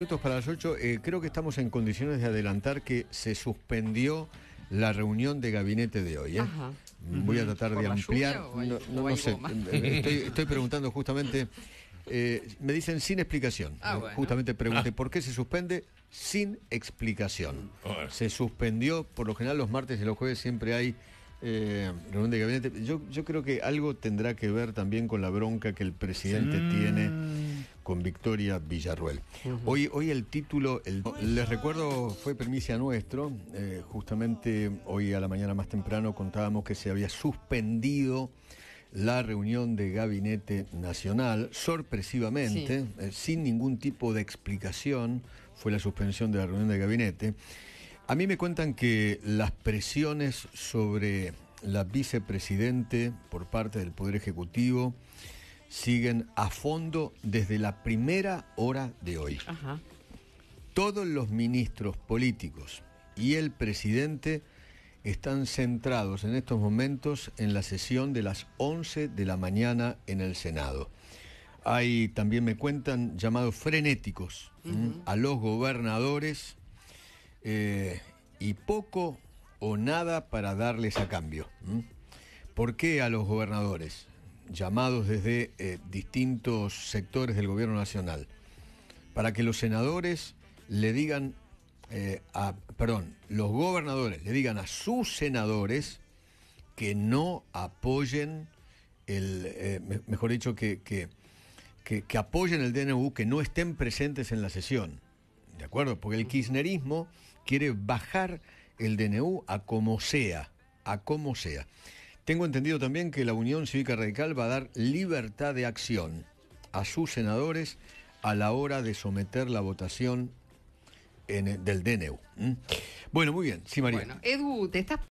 Minutos para las 8, eh, creo que estamos en condiciones de adelantar que se suspendió la reunión de gabinete de hoy. ¿eh? Voy a tratar de ampliar. no, sé, eh, estoy, preguntando justamente, me dicen sin explicación. Ah, justamente pregunté, ah. ¿por qué se suspende? Sin explicación. Ah, se suspendió, por lo general los martes y los jueves siempre hay reunión de gabinete. Yo, creo que algo tendrá que ver también con la bronca que el presidente tiene con Victoria Villarruel. hoy, hoy el título, les recuerdo, fue permiso nuestro. Eh, justamente hoy a la mañana más temprano contábamos que se había suspendido la reunión de gabinete nacional, sorpresivamente, eh, sin ningún tipo de explicación, fue la suspensión de la reunión de gabinete. A mí me cuentan que las presiones sobre la vicepresidente por parte del Poder Ejecutivo siguen a fondo desde la primera hora de hoy. Todos los ministros políticos y el presidente están centrados en estos momentos en la sesión de las 11 de la mañana en el Senado. Hay, también me cuentan, llamados frenéticos a los gobernadores eh, y poco o nada para darles a cambio. ¿Por qué a los gobernadores? llamados desde eh, distintos sectores del gobierno nacional, para que los senadores le digan eh, a, perdón, los gobernadores le digan a sus senadores que no apoyen el, eh, mejor dicho, apoyen el DNU, que no estén presentes en la sesión. ¿De acuerdo? Porque el kirchnerismo quiere bajar el DNU a como sea, a como sea. Tengo entendido también que la Unión Cívica Radical va a dar libertad de acción a sus senadores a la hora de someter la votación del DNU. ¿Mm? Bueno, muy bien. Sí, María. Bueno, Edu, te estás